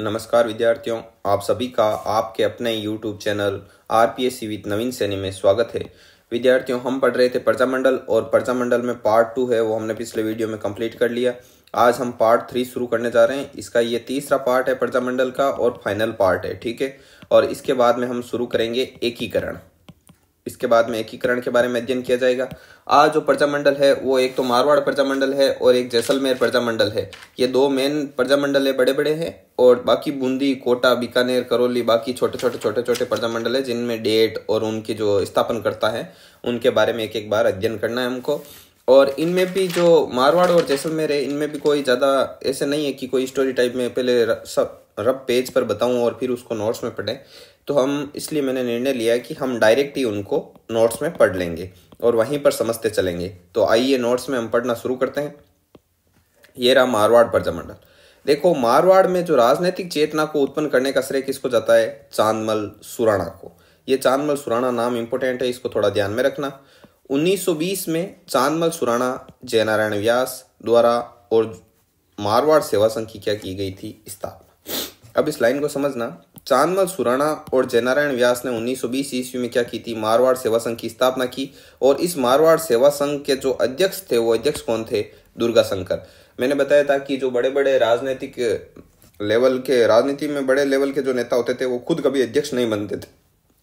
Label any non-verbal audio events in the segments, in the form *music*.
नमस्कार विद्यार्थियों आप सभी का आपके अपने YouTube channel R P S with Naveen Saini में स्वागत है विद्यार्थियों हम पढ़ रहे थे प्रजामंडल और प्रजामंडल में पार्ट टू है वो हमने पिछले वीडियो में कंप्लीट कर लिया आज हम पार्ट थ्री शुरू करने जा रहे हैं इसका ये तीसरा पार्ट है प्रजामंडल का और फाइनल पार्ट है ठीक है और इसके बाद में हम शुरू करेंगे एकीकरण इसके बाद में एकीकरण के बारे में अध्ययन किया जाएगा आज जो प्रजामंडल है वो एक तो मारवाड़ प्रजामंडल है और एक जैसलमेर प्रजामंडल है ये दो मेन प्रजामंडल है बड़े बड़े हैं और बाकी बूंदी कोटा बीकानेर करौली बाकी छोटे छोटे छोटे छोटे प्रजामंडल है जिनमें डेट और उनकी जो स्थापन करता है उनके बारे में एक एक बार अध्ययन करना है हमको और इनमें भी जो मारवाड़ और जैसलमेर है इनमें भी कोई ज़्यादा ऐसे नहीं है कि कोई स्टोरी टाइप में पहले सब रब पेज पर बताऊं और फिर उसको नोट्स में पढ़ें तो हम इसलिए मैंने निर्णय लिया कि हम डायरेक्ट ही उनको नोट्स में पढ़ लेंगे और वहीं पर समझते चलेंगे तो आइए नोट्स में हम पढ़ना शुरू करते हैं ये रहा मारवाड़ प्रजामंडल देखो मारवाड़ में जो राजनीतिक चेतना को उत्पन्न करने का श्रेय किसको जाता है चांदमल सुराणा को ये चांदमल सुराणा नाम इंपोर्टेंट है इसको थोड़ा ध्यान में रखना 1920 में चांदमल सुराणा जयनारायण व्यास द्वारा और मारवाड़ सेवा संघ की क्या की गई थी स्थापना अब इस लाइन को समझना चांदमल सुराणा और जयनारायण व्यास ने 1920 ईस्वी में क्या की थी मारवाड़ सेवा संघ की स्थापना की और इस मारवाड़ सेवा संघ के जो अध्यक्ष थे वो अध्यक्ष कौन थे दुर्गा शंकर मैंने बताया था कि जो बड़े बड़े राजनीतिक लेवल के राजनीति में बड़े लेवल के जो नेता होते थे वो खुद कभी अध्यक्ष नहीं बनते थे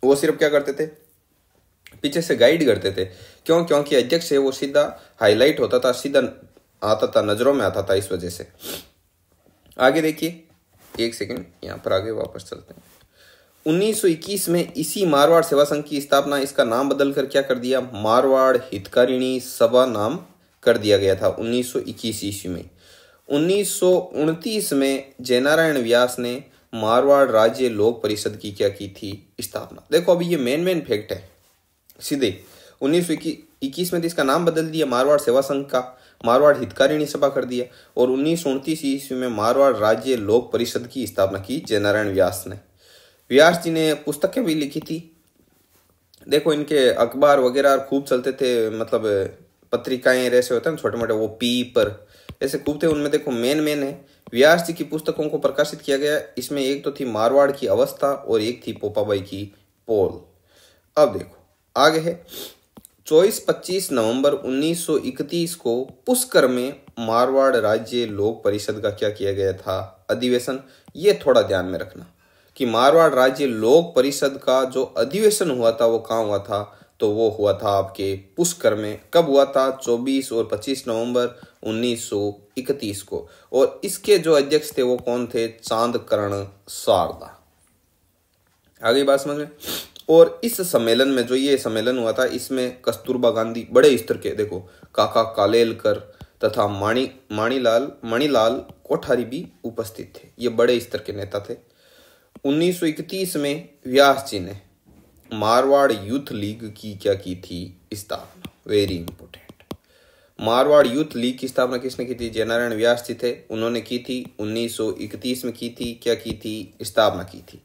वो सिर्फ क्या करते थे पीछे से गाइड करते थे क्यों क्योंकि अध्यक्ष है वो सीधा हाईलाइट होता था सीधा आता था नज़रों में आता था इस वजह से आगे देखिए एक सेकेंड यहाँ पर आगे वापस चलते हैं 1921 में इसी मारवाड़ सेवा संघ की स्थापना इसका नाम बदलकर क्या कर दिया मारवाड़ हितकारिणी सभा नाम कर दिया गया था 1921 ईस्वी में उन्नीस में जयनारायण व्यास ने मारवाड़ राज्य लोक परिषद की क्या की थी स्थापना देखो अभी ये मेन मेन फैक्ट है सीधे उन्नीस इक्कीस में तो इसका नाम बदल दिया मारवाड़ सेवा संघ का मारवाड़ हितकारिणी सभा कर दिया और उन्नीस सौ उनतीस ईस्वी में मारवाड़ राज्य लोक परिषद की स्थापना की जयनारायण व्यास ने व्यास जी ने पुस्तकें भी लिखी थी देखो इनके अखबार वगैरह खूब चलते थे मतलब पत्रिकाएं ऐसे होते हैं छोटे मोटे वो पी पर ऐसे खूब थे उनमें देखो मेन मेन है व्यास जी की पुस्तकों को प्रकाशित किया गया इसमें एक तो थी मारवाड़ की अवस्था और एक थी पोपाबाई की पोल अब देखो आगे है चौबीस पच्चीस नवंबर 1931 को पुष्कर में मारवाड़ राज्य लोक परिषद का क्या किया गया था अधिवेशन ये थोड़ा ध्यान में रखना कि मारवाड़ राज्य लोक परिषद का जो अधिवेशन हुआ था वो कहाँ हुआ था तो वो हुआ था आपके पुष्कर में कब हुआ था 24 और 25 नवंबर 1931 को और इसके जो अध्यक्ष थे वो कौन थे चांद करण शारदा आगे बात समझ में और इस सम्मेलन में जो ये सम्मेलन हुआ था इसमें कस्तूरबा गांधी बड़े स्तर के देखो काका कालेलकर तथा माणी माणीलाल मणिलाल कोठारी भी उपस्थित थे ये बड़े स्तर के नेता थे 1931 में व्यास जी ने मारवाड़ यूथ लीग की क्या की थी स्थापना very important Marwar Youth League की स्थापना किसने की थी जयनारायण व्यास जी थे उन्होंने की थी 1931 में की थी क्या की थी स्थापना की थी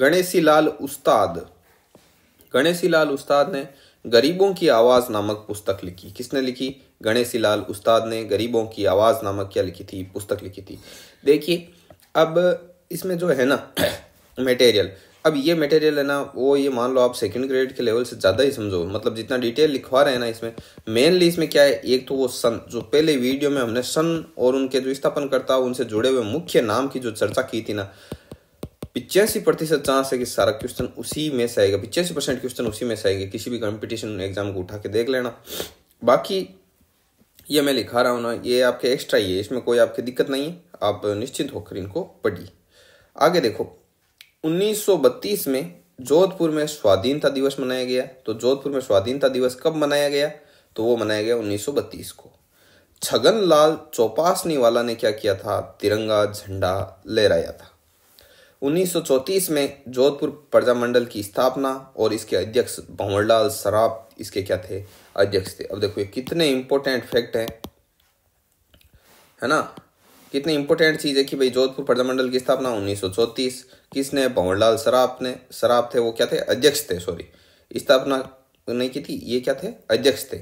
गणेशी लाल उस्ताद गणेशी लाल उस्ताद ने गरीबों की आवाज़ नामक पुस्तक लिखी किसने लिखी गणेशी लाल उस्ताद ने गरीबों की आवाज़ नामक क्या लिखी थी पुस्तक लिखी थी देखिए अब इसमें जो है ना मटेरियल *clears throat* अब ये मटेरियल है ना वो ये मान लो आप सेकंड ग्रेड के लेवल से ज़्यादा ही समझो मतलब जितना डिटेल लिखवा रहे हैं ना इसमें मेनली इसमें क्या है एक तो वो सन जो पहले वीडियो में हमने सन और उनके जो स्थापन करता उनसे जुड़े हुए मुख्य नाम की जो चर्चा की थी ना पिचासी प्रतिशत चांस है कि सारा क्वेश्चन उसी में से आएगा पिचासी परसेंट क्वेश्चन उसी में से आएगा किसी भी कंपटीशन एग्जाम को उठा के देख लेना बाकी ये मैं लिखा रहा हूँ ना ये आपके एक्स्ट्रा ही है इसमें कोई आपकी दिक्कत नहीं है आप निश्चिंत होकर इनको पढ़िए आगे देखो 1932 में जोधपुर में स्वाधीनता दिवस मनाया गया तो जोधपुर में स्वाधीनता दिवस कब मनाया गया तो वो मनाया गया 1932 को छगन लाल चौपासनी वाला ने क्या किया था तिरंगा झंडा लहराया था 1934 में जोधपुर प्रजामंडल की स्थापना और इसके अध्यक्ष भंवरलाल सराब इसके क्या थे अध्यक्ष थे अब देखो ये कितने इंपॉर्टेंट फैक्ट हैं है ना कितनी इंपोर्टेंट चीज़ है कि भाई जोधपुर प्रजामंडल की स्थापना उन्नीस किसने भंवरलाल सराप ने सराप थे वो क्या थे अध्यक्ष थे सॉरी स्थापना नहीं की थी ये क्या थे अध्यक्ष थे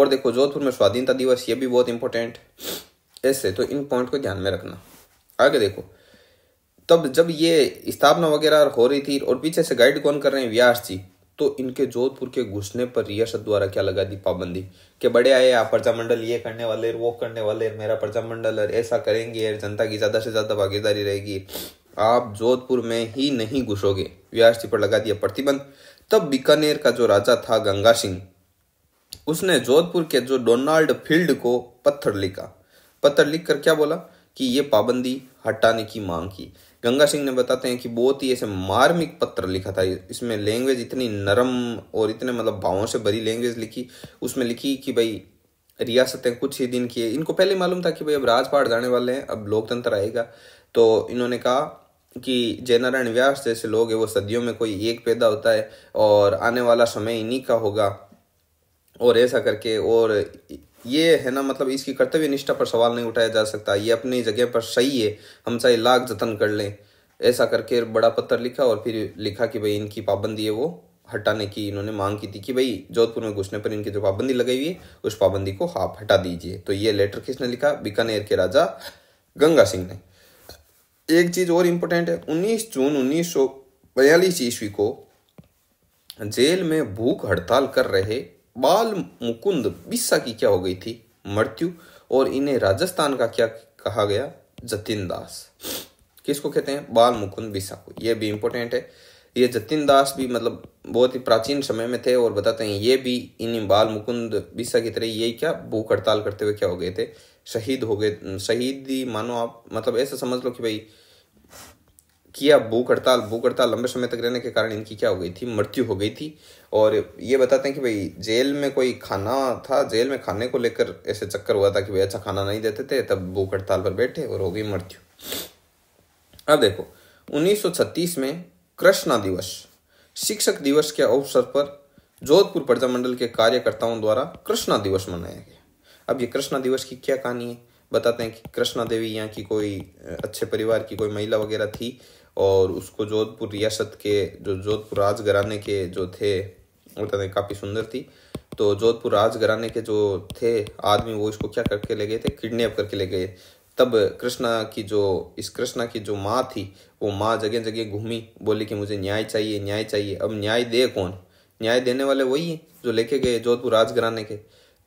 और देखो जोधपुर में स्वाधीनता दिवस ये भी बहुत इंपॉर्टेंट ऐसे तो इन पॉइंट को ध्यान में रखना आगे देखो तब जब ये स्थापना वगैरह हो रही थी और पीछे से गाइड कौन कर रहे हैं व्यास जी तो इनके जोधपुर के घुसने पर रियासत द्वारा क्या लगा दी पाबंदी के बड़े आए आप प्रजा मंडल ये करने वाले वो करने वाले मेरा प्रजा मंडल ऐसा करेंगे यार जनता की ज़्यादा से ज़्यादा भागीदारी रहेगी आप जोधपुर में ही नहीं घुसोगे व्यास जी पर लगा दिया प्रतिबंध तब बीकानेर का जो राजा था गंगा सिंह उसने जोधपुर के जो डोनाल्ड फील्ड को पत्थर लिखा पत्थर लिख कर क्या बोला कि ये पाबंदी हटाने की मांग की गंगा सिंह ने बताते हैं कि बहुत ही ऐसे मार्मिक पत्र लिखा था इसमें लैंग्वेज इतनी नरम और इतने मतलब भावों से भरी लैंग्वेज लिखी उसमें लिखी कि भाई रियासतें कुछ ही दिन की है इनको पहले मालूम था कि भाई अब राजपाट जाने वाले हैं अब लोकतंत्र आएगा तो इन्होंने कहा कि जयनारायण व्यास जैसे लोग हैं वो सदियों में कोई एक पैदा होता है और आने वाला समय इन्हीं का होगा और ऐसा करके और ये है ना मतलब इसकी कर्तव्य निष्ठा पर सवाल नहीं उठाया जा सकता ये अपनी जगह पर सही है हम चाहे लाख जतन कर लें ऐसा करके बड़ा पत्थर लिखा और फिर लिखा कि भाई इनकी पाबंदी है वो हटाने की इन्होंने मांग की थी कि भाई जोधपुर में घुसने पर इनकी जो पाबंदी लगाई हुई है उस पाबंदी को आप हटा दीजिए तो ये लेटर किसने लिखा बीकानेर के राजा गंगा सिंह ने एक चीज और इम्पोर्टेंट है 19 जून उन्नीस सौ ईस्वी को जेल में भूख हड़ताल कर रहे बाल मुकुंद बिस्सा की क्या हो गई थी मृत्यु और इन्हें राजस्थान का क्या कहा गया जतिन दास किसको कहते हैं बाल मुकुंद बिस्सा को यह भी इंपॉर्टेंट है ये जतिन दास भी मतलब बहुत ही प्राचीन समय में थे और बताते हैं ये भी इन्हीं बाल मुकुंद बिस्सा की तरह ये क्या भूख हड़ताल करते हुए क्या हो गए थे शहीद हो गए शहीद ही मानो आप मतलब ऐसा समझ लो कि भाई किया भूख हड़ताल भूख हड़ताल लंबे समय तक रहने के कारण इनकी क्या हो गई थी मृत्यु हो गई थी और ये बताते हैं कि भाई जेल में कोई खाना था जेल में खाने को लेकर ऐसे चक्कर हुआ था कि भाई अच्छा खाना नहीं देते थे तब भूख हड़ताल पर बैठे और हो गई मृत्यु अब देखो उन्नीस में कृष्णा दिवस शिक्षक दिवस के अवसर पर जोधपुर प्रजामंडल के कार्यकर्ताओं द्वारा कृष्णा दिवस मनाया गया अब ये कृष्णा दिवस की क्या कहानी है बताते हैं कि कृष्णा देवी यहाँ की कोई अच्छे परिवार की कोई महिला वगैरह थी और उसको जोधपुर रियासत के जो जोधपुर राजघराने के जो थे बताते तो काफ़ी सुंदर थी तो जोधपुर राजघराने के जो थे आदमी वो इसको क्या करके ले गए थे किडनेप करके ले गए तब कृष्णा की जो इस कृष्णा की जो माँ थी वो माँ जगह जगह घूमी बोली कि मुझे न्याय चाहिए न्याय चाहिए अब न्याय दे कौन न्याय देने वाले वही हैं जो लेके गए जोधपुर राजघराने के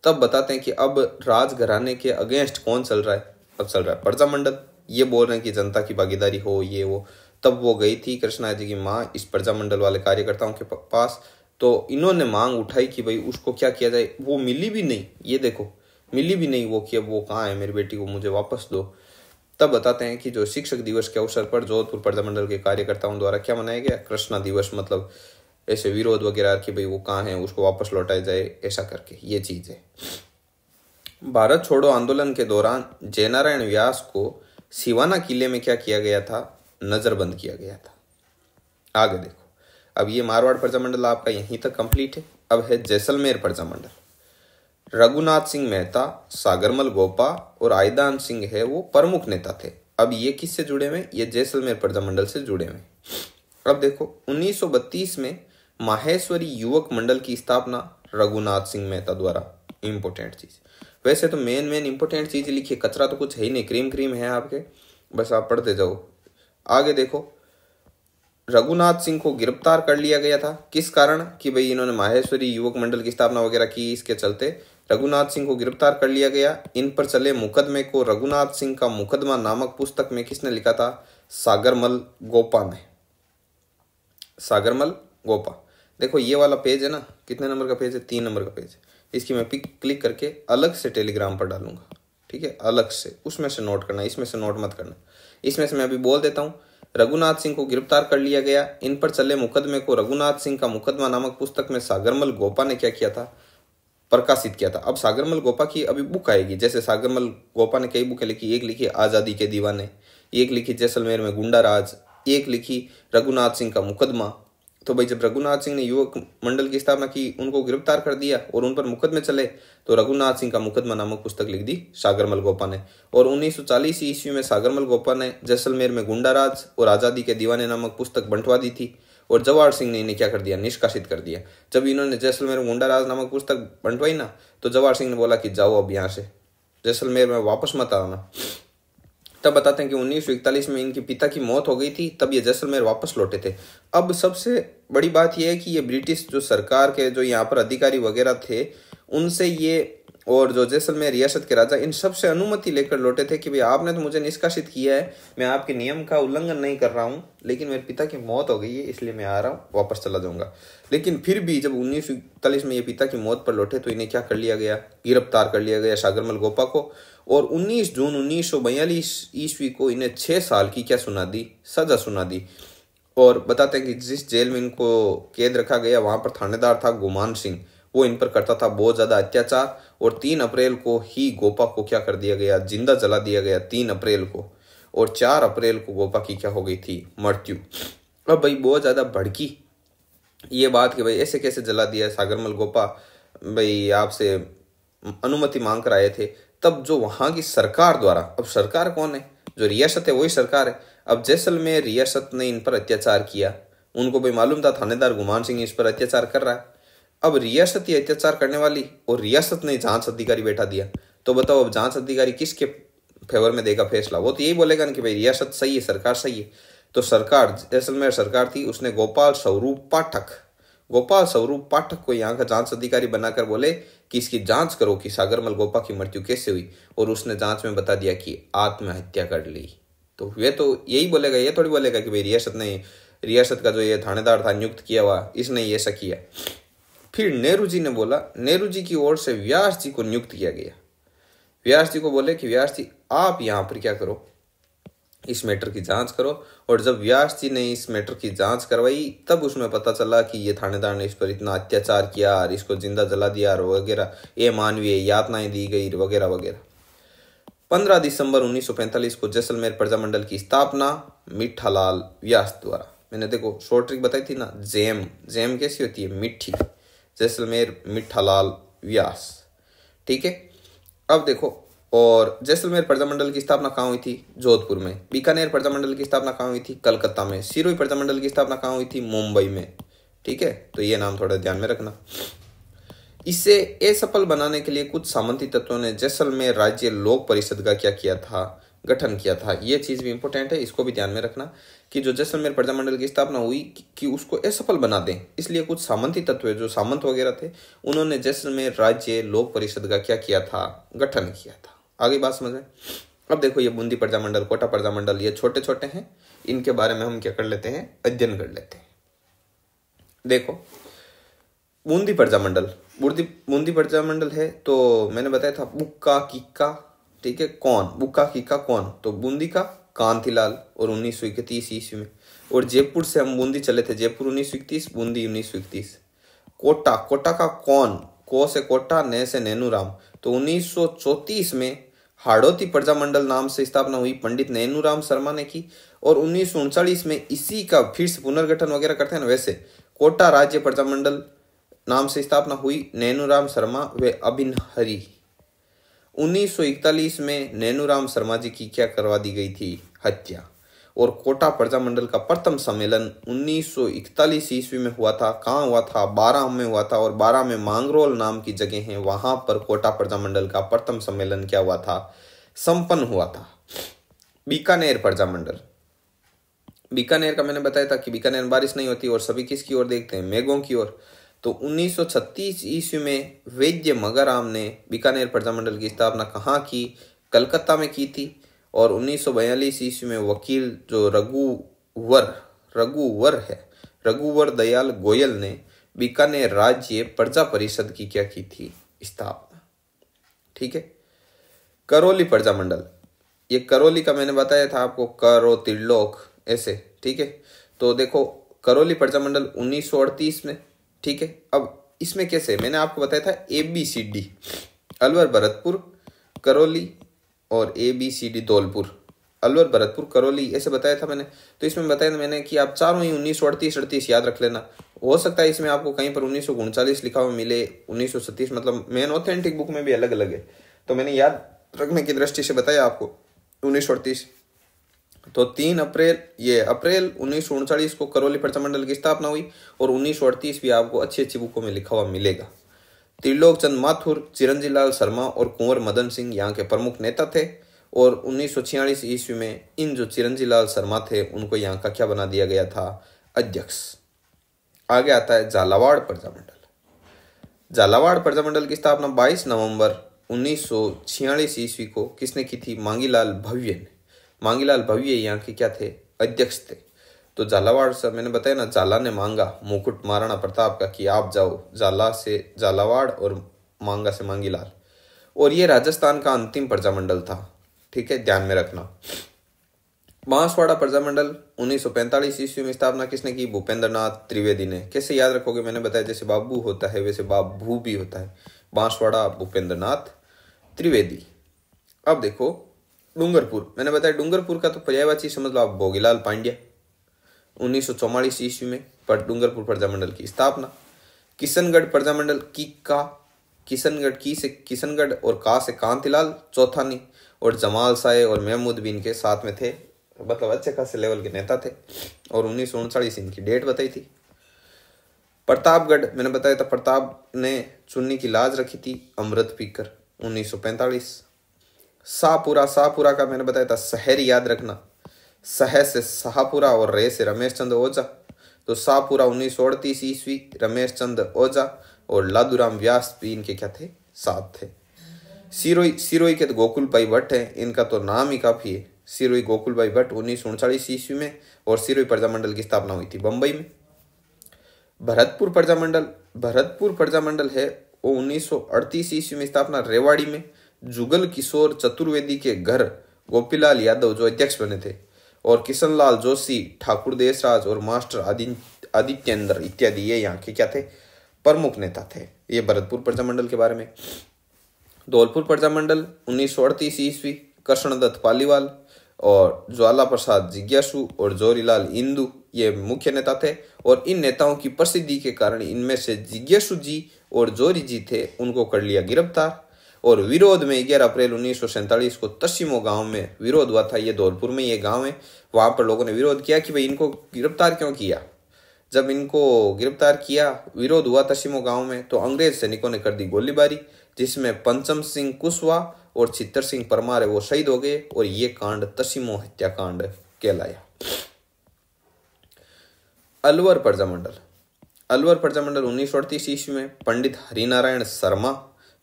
तब बताते हैं कि अब राजघराने के अगेंस्ट कौन चल रहा है अब चल रहा है प्रजा मंडल ये बोल रहे हैं कि जनता की भागीदारी हो ये वो तब वो गई थी कृष्णा जी की माँ इस प्रजामंडल वाले कार्यकर्ताओं के पास तो इन्होंने मांग उठाई कि भाई उसको क्या किया जाए वो मिली भी नहीं ये देखो मिली भी नहीं वो कि अब वो कहाँ है मेरी बेटी को मुझे वापस दो तब बताते हैं कि जो शिक्षक दिवस के अवसर पर जोधपुर प्रजामंडल के कार्यकर्ताओं द्वारा क्या मनाया गया कृष्णा दिवस मतलब ऐसे विरोध वगैरह कि भाई वो कहाँ है उसको वापस लौटाया जाए ऐसा करके ये चीज़ है भारत छोड़ो आंदोलन के दौरान जयनारायण व्यास को सिवाना किले में क्या किया गया था नज़रबंद किया गया था आगे देखो अब ये मारवाड़ प्रजामंडल आपका यहीं तक कंप्लीट है अब है जैसलमेर प्रजामंडल रघुनाथ सिंह मेहता सागरमल गोपा और आयदान सिंह है वो प्रमुख नेता थे अब ये किससे जुड़े हुए ये जैसलमेर प्रजामंडल से जुड़े हुए अब देखो 1932 में माहेश्वरी युवक मंडल की स्थापना रघुनाथ सिंह मेहता द्वारा इंपोर्टेंट चीज़ वैसे तो मेन मेन इंपोर्टेंट चीज़ लिखी कचरा तो कुछ है ही नहीं क्रीम क्रीम है आपके बस आप पढ़ते जाओ आगे देखो रघुनाथ सिंह को गिरफ्तार कर लिया गया था किस कारण कि भाई इन्होंने माहेश्वरी युवक मंडल की स्थापना वगैरह की इसके चलते रघुनाथ सिंह को गिरफ्तार कर लिया गया इन पर चले मुकदमे को रघुनाथ सिंह का मुकदमा नामक पुस्तक में किसने लिखा था सागरमल गोपा ने सागरमल गोपा देखो ये वाला पेज है ना कितने नंबर का पेज है तीन नंबर का पेज है इसकी मैं पिक क्लिक करके अलग से टेलीग्राम पर डालूंगा ठीक है अलग से उसमें से नोट करना इसमें से नोट मत करना इसमें से मैं अभी बोल देता हूँ रघुनाथ सिंह को गिरफ्तार कर लिया गया इन पर चले मुकदमे को रघुनाथ सिंह का मुकदमा नामक पुस्तक में सागरमल गोपा ने क्या किया था प्रकाशित किया था अब सागरमल गोपा की अभी बुक आएगी जैसे सागरमल गोपा ने कई बुकें लिखी एक लिखी आज़ादी के दीवाने एक लिखी जैसलमेर में गुंडा राज एक लिखी रघुनाथ सिंह का मुकदमा तो भाई जब रघुनाथ सिंह ने युवक मंडल की स्थापना की उनको गिरफ्तार कर दिया और उन पर मुकदमे चले तो रघुनाथ सिंह का मुकदमा नामक पुस्तक लिख दी सागरमल गोपा ने और 1940 ईस्वी में सागरमल गोपा ने जैसलमेर में गुंडाराज और आज़ादी के दीवाने नामक पुस्तक बंटवा दी थी और जवाहर सिंह ने इन्हें क्या कर दिया निष्कासित कर दिया जब इन्होंने जैसलमेर में गुंडाराज नामक पुस्तक बंटवाई ना तो जवाहर सिंह ने बोला कि जाओ अब यहाँ से जैसलमेर में वापस मत आना तब बताते हैं कि उन्नीस में इनके पिता की मौत हो गई थी तब ये जैसलमेर वापस लौटे थे अब सबसे बड़ी बात यह है कि ये ब्रिटिश जो सरकार के जो यहाँ पर अधिकारी वगैरह थे उनसे ये और जो जैसलमेर रियासत के राजा इन सब से अनुमति लेकर लौटे थे कि भाई आपने तो मुझे निष्कासित किया है मैं आपके नियम का उल्लंघन नहीं कर रहा हूँ लेकिन मेरे पिता की मौत हो गई है इसलिए मैं आ रहा हूँ वापस चला जाऊँगा लेकिन फिर भी जब उन्नीस में ये पिता की मौत पर लौटे तो इन्हें क्या कर लिया गया गिरफ्तार कर लिया गया सागरमल गोपा को और उन्नीस जून उन्नीस ईस्वी को इन्हें छः साल की क्या सुना दी सज़ा सुना दी और बताते हैं कि जिस जेल में इनको कैद रखा गया वहाँ पर थानेदार था गुमान सिंह वो इन पर करता था बहुत ज़्यादा अत्याचार और तीन अप्रैल को ही गोपा को क्या कर दिया गया जिंदा जला दिया गया तीन अप्रैल को और चार अप्रैल को गोपा की क्या हो गई थी मृत्यु अब भाई बहुत ज़्यादा भड़की ये बात कि भाई ऐसे कैसे जला दिया सागरमल गोपा भाई आपसे अनुमति मांग कर आए थे तब जो वहां की सरकार द्वारा अब सरकार कौन है जो रियासत है वही सरकार है अब जैसलमेर रियासत ने इन पर अत्याचार किया उनको भाई मालूम था थानेदार गुमान सिंह इस पर अत्याचार कर रहा है अब रियासत ही अत्याचार करने वाली और रियासत ने जांच अधिकारी बैठा दिया तो बताओ अब जांच अधिकारी किसके फेवर में देगा फैसला वो तो यही बोलेगा कि भाई रियासत सही है सरकार सही है तो सरकार जैसलमेर सरकार थी उसने गोपाल स्वरूप पाठक गोपाल स्वरूप पाठक को यहाँ का जांच अधिकारी बनाकर बोले कि इसकी जांच करो कि सागरमल गोपा की मृत्यु कैसे हुई और उसने जांच में बता दिया कि आत्महत्या कर ली तो वे तो यही बोलेगा ये थोड़ी बोलेगा कि भाई रियासत ने रियासत का जो ये थानेदार था नियुक्त किया हुआ इसने ये ऐसा किया फिर नेहरू जी ने बोला नेहरू जी की ओर से व्यास जी को नियुक्त किया गया व्यास जी को बोले कि व्यास जी आप यहाँ पर क्या करो इस मैटर की जांच करो और जब व्यास जी ने इस मैटर की जांच करवाई तब उसमें पता चला कि ये थानेदार ने इस पर इतना अत्याचार किया और इसको जिंदा जला दिया और वगैरह ये मानवीय यातनाएं दी गई वगैरह वगैरह 15 दिसंबर 1945 को जैसलमेर प्रजामंडल की स्थापना मिठालाल व्यास द्वारा मैंने देखो शॉर्ट ट्रिक बताई थी ना जैम जैम कैसी होती है मिठी जैसलमेर मिठालाल व्यास ठीक है अब देखो और जैसलमेर प्रजामंडल की स्थापना कहाँ हुई थी जोधपुर में बीकानेर प्रजामंडल की स्थापना कहाँ हुई थी कलकत्ता में सिरोही प्रजामंडल की स्थापना कहाँ हुई थी मुंबई में ठीक है तो ये नाम थोड़ा ध्यान में रखना इसे असफल बनाने के लिए कुछ सामंती तत्वों ने जैसलमेर राज्य लोक परिषद का क्या किया था गठन किया था ये चीज़ भी इंपॉर्टेंट है इसको भी ध्यान में रखना कि जो जैसलमेर प्रजामंडल की स्थापना हुई कि उसको असफल बना दें इसलिए कुछ सामंती तत्व जो सामंत वगैरह थे उन्होंने जैसलमेर राज्य लोक परिषद का क्या किया था गठन किया था आगे बात समझें अब देखो ये बूंदी प्रजामंडल कोटा प्रजामंडल ये छोटे छोटे हैं इनके बारे में हम क्या कर लेते हैं अध्ययन कर लेते हैं देखो बूंदी प्रजामंडल बूंदी बूंदी प्रजामंडल है तो मैंने बताया था बुक्का किक्का ठीक है कौन बुक्का किक्का कौन तो बूंदी का कांतिलाल और उन्नीस सौ इकतीस ईस्वी में और जयपुर से हम बूंदी चले थे जयपुर उन्नीस सौ इकतीस बूंदी उन्नीस सौ इकतीस कोटा कोटा का कौन को से कोटा ने से राम तो चौतीस में हाड़ोती प्रजामंडल नाम से स्थापना हुई पंडित राम शर्मा ने की और उन्नीस सौ उनचालीस में इसी का फिर से पुनर्गठन वगैरह करते हैं ना वैसे कोटा राज्य प्रजामंडल नाम से स्थापना हुई राम शर्मा वे अभिनहरी 1941 में नैनूराम शर्मा जी की क्या करवा दी गई थी हत्या और कोटा प्रजामंडल का प्रथम सम्मेलन 1941 ईस्वी में हुआ था कहाँ हुआ था बारह में हुआ था और बारह में मांगरोल नाम की जगह है वहां पर कोटा प्रजामंडल का प्रथम सम्मेलन क्या हुआ था संपन्न हुआ था बीकानेर प्रजामंडल बीकानेर का मैंने बताया था कि बीकानेर बारिश नहीं होती और सभी किसकी ओर देखते हैं मेघों की ओर तो 1936 ईस्वी में वैद्य मगाराम ने बीकानेर प्रजामंडल की स्थापना कहाँ की कलकत्ता में की थी और 1942 ईस्वी में वकील जो रघुवर रघुवर है रघुवर दयाल गोयल ने बीकानेर राज्य प्रजा परिषद की क्या की थी स्थापना ठीक है करौली प्रजामंडल ये करौली का मैंने बताया था आपको करो तिलोक ऐसे ठीक है तो देखो करौली प्रजामंडल 1938 में ठीक है अब इसमें कैसे मैंने आपको बताया था A B C D Alwar Bharatpur Karauli और A B C D Dholpur Alwar Bharatpur Karauli ऐसे बताया था मैंने तो इसमें बताया था मैंने कि आप चारों ही उन्नीस सौ अड़तीस अड़तीस याद रख लेना हो सकता है इसमें आपको कहीं पर उन्नीस सौ उनचालीस लिखा हुआ मिले उन्नीस सौ सत्तीस मतलब मेन ऑथेंटिक बुक में भी अलग अलग है तो मैंने याद रखने की दृष्टि से बताया आपको उन्नीस सौ अड़तीस तो तीन अप्रैल ये अप्रैल उन्नीस को करौली प्रजामंडल की स्थापना हुई और उन्नीस भी आपको अच्छी अच्छी बुकों में लिखा हुआ मिलेगा त्रिलोक चंद माथुर चिरंजी लाल शर्मा और कुंवर मदन सिंह यहाँ के प्रमुख नेता थे और उन्नीस ईस्वी में इन जो चिरंजी लाल शर्मा थे उनको यहाँ का क्या बना दिया गया था अध्यक्ष आगे आता है झालावाड़ प्रजामंडल झालावाड़ प्रजामंडल की स्थापना 22 नवंबर उन्नीस ईस्वी को किसने की थी मांगीलाल भव्य ने मांगीलाल भव्य यहाँ के क्या थे अध्यक्ष थे तो झालावाड़ से मैंने बताया ना झाला ने मांगा मुकुट महाराणा प्रताप का कि आप जाओ झाला से झालावाड़ और मांगा से मांगीलाल और ये राजस्थान का अंतिम प्रजामंडल था ठीक है ध्यान में रखना बांसवाड़ा प्रजामंडल 1945 ईस्वी में स्थापना किसने की भूपेंद्र नाथ त्रिवेदी ने कैसे याद रखोगे मैंने बताया जैसे बाबू होता है वैसे बाबू भी होता है बांसवाड़ा भूपेंद्र नाथ त्रिवेदी अब देखो डूंगरपुर मैंने बताया डूंगरपुर का तो पर्यायवाची समझ लो आप भोगीलाल पांड्या उन्नीस सौ ईस्वी में पर डूंगरपुर प्रजामंडल की स्थापना किशनगढ़ प्रजामंडल की का किशनगढ़ की से किशनगढ़ और का से कांतिलाल चौथानी और जमाल साय और महमूद बीन के साथ में थे मतलब अच्छे खासे लेवल के नेता थे और उन्नीस सौ उनचालीस इनकी डेट बताई थी प्रतापगढ़ मैंने बताया था प्रताप ने चुन्नी की लाज रखी थी अमृत पीकर पैंतालीस सापुरा सापुरा का मैंने बताया था शहर याद रखना सह से शाहपुरा और रे से रमेश चंद ओझा तो शाहपुरा उन्नीस सौ अड़तीस ईस्वी रमेश चंद ओझा और लादूराम व्यास भी इनके क्या थे साथ थे सिरोई सिरोई के तो गोकुल भाई भट्ट हैं इनका तो नाम ही काफ़ी है सिरोई गोकुल भाई भट्ट उन्नीस सौ उनचालीस ईस्वी में और सिरोई प्रजामंडल की स्थापना हुई थी बम्बई में भरतपुर प्रजामंडल भरतपुर प्रजामंडल है वो उन्नीस सौ अड़तीस ईस्वी में स्थापना रेवाड़ी में जुगल किशोर चतुर्वेदी के घर गोपीलाल यादव जो अध्यक्ष बने थे और किशनलाल जोशी ठाकुर देशराज और मास्टर आदित्य इत्यादि ये यहाँ के क्या थे प्रमुख नेता थे ये भरतपुर प्रजामंडल के बारे में धौलपुर प्रजामंडल उन्नीस सौ अड़तीस ईस्वी कृष्णदत्त पालीवाल और ज्वाला प्रसाद जिज्ञासु और जोरीलाल इंदु ये मुख्य नेता थे और इन नेताओं की प्रसिद्धि के कारण इनमें से जिज्ञासु जी और जोरी जी थे उनको कर लिया गिरफ्तार और विरोध में ग्यारह अप्रैल उन्नीस को तस्सीमो गांव में विरोध हुआ था ये धौलपुर में ये गांव है वहां पर लोगों ने विरोध किया कि भाई इनको गिरफ्तार क्यों किया जब इनको गिरफ्तार किया विरोध हुआ तस्सीमो गांव में तो अंग्रेज सैनिकों ने कर दी गोलीबारी जिसमें पंचम सिंह कुशवा और चित्तर सिंह परमार है वो शहीद हो गए और ये कांड तसीमो हत्याकांड कहलाया अलवर प्रजामंडल अलवर प्रजामंडल उन्नीस सौ अड़तीस ईस्वी में पंडित हरिनारायण शर्मा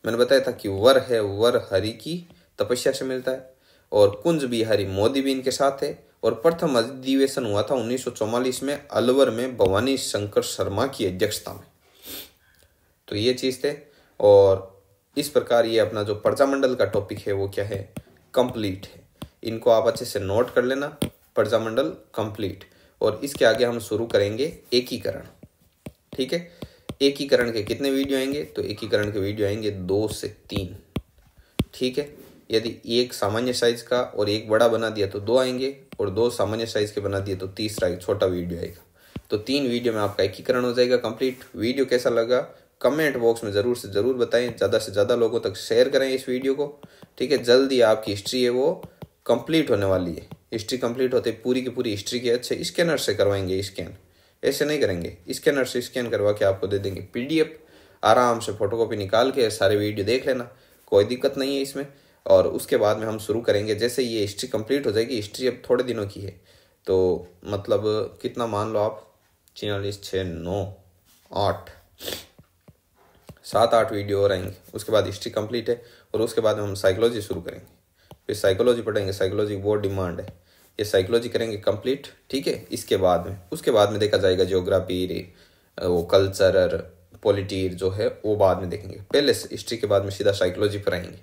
मैंने बताया था कि वर है वर हरि की तपस्या से मिलता है और कुंज बिहारी मोदी भी इनके साथ है और प्रथम अधिवेशन हुआ था 1944 में अलवर में भवानी शंकर शर्मा की अध्यक्षता में तो ये चीज़ थे और इस प्रकार ये अपना जो प्रजा मंडल का टॉपिक है वो क्या है कंप्लीट है इनको आप अच्छे से नोट कर लेना प्रजा मंडल कंप्लीट और इसके आगे हम शुरू करेंगे एकीकरण ठीक है एकीकरण के कितने वीडियो आएंगे तो एकीकरण के वीडियो आएंगे दो से तीन ठीक है यदि एक सामान्य साइज का और एक बड़ा बना दिया तो दो आएंगे और दो सामान्य साइज के बना दिए तो तीसरा एक छोटा वीडियो आएगा तो तीन वीडियो में आपका एकीकरण हो जाएगा कंप्लीट वीडियो कैसा लगा कमेंट बॉक्स में ज़रूर से ज़रूर बताएं ज़्यादा से ज़्यादा लोगों तक शेयर करें इस वीडियो को ठीक है जल्दी आपकी हिस्ट्री है वो कंप्लीट होने वाली है हिस्ट्री कंप्लीट होते पूरी की पूरी हिस्ट्री के अच्छे स्कैनर से करवाएंगे स्कैन ऐसे नहीं करेंगे स्कैनर से स्कैन करवा के आपको दे देंगे पीडीएफ आराम से फोटोकॉपी निकाल के सारे वीडियो देख लेना कोई दिक्कत नहीं है इसमें और उसके बाद में हम शुरू करेंगे जैसे ये हिस्ट्री कंप्लीट हो जाएगी हिस्ट्री अब थोड़े दिनों की है तो मतलब कितना मान लो आप छियालीस छः नौ आठ सात आठ वीडियो और आएंगे उसके बाद हिस्ट्री कंप्लीट है और उसके बाद हम साइकोलॉजी शुरू करेंगे फिर साइकोलॉजी पढ़ेंगे साइकोलॉजी बहुत डिमांड है ये साइकोलॉजी करेंगे कंप्लीट ठीक है इसके बाद में उसके बाद में देखा जाएगा जियोग्राफी वो कल्चर पॉलिटी जो है वो बाद में देखेंगे पहले हिस्ट्री के बाद में सीधा साइकोलॉजी पर आएंगे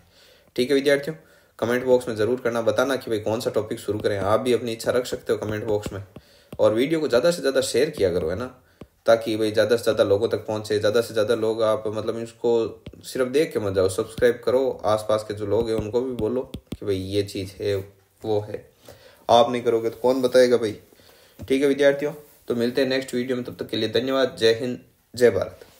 ठीक है विद्यार्थियों कमेंट बॉक्स में ज़रूर करना बताना कि भाई कौन सा टॉपिक शुरू करें आप भी अपनी इच्छा रख सकते हो कमेंट बॉक्स में और वीडियो को ज़्यादा से ज़्यादा शेयर किया करो है ना ताकि भाई ज़्यादा से ज़्यादा लोगों तक पहुँचे ज़्यादा से ज़्यादा लोग आप मतलब इसको सिर्फ देख के मत जाओ सब्सक्राइब करो आसपास के जो लोग हैं उनको भी बोलो कि भाई ये चीज़ है वो है आप नहीं करोगे तो कौन बताएगा भाई ठीक है विद्यार्थियों तो मिलते हैं नेक्स्ट वीडियो में तब तक के लिए धन्यवाद जय हिंद जय भारत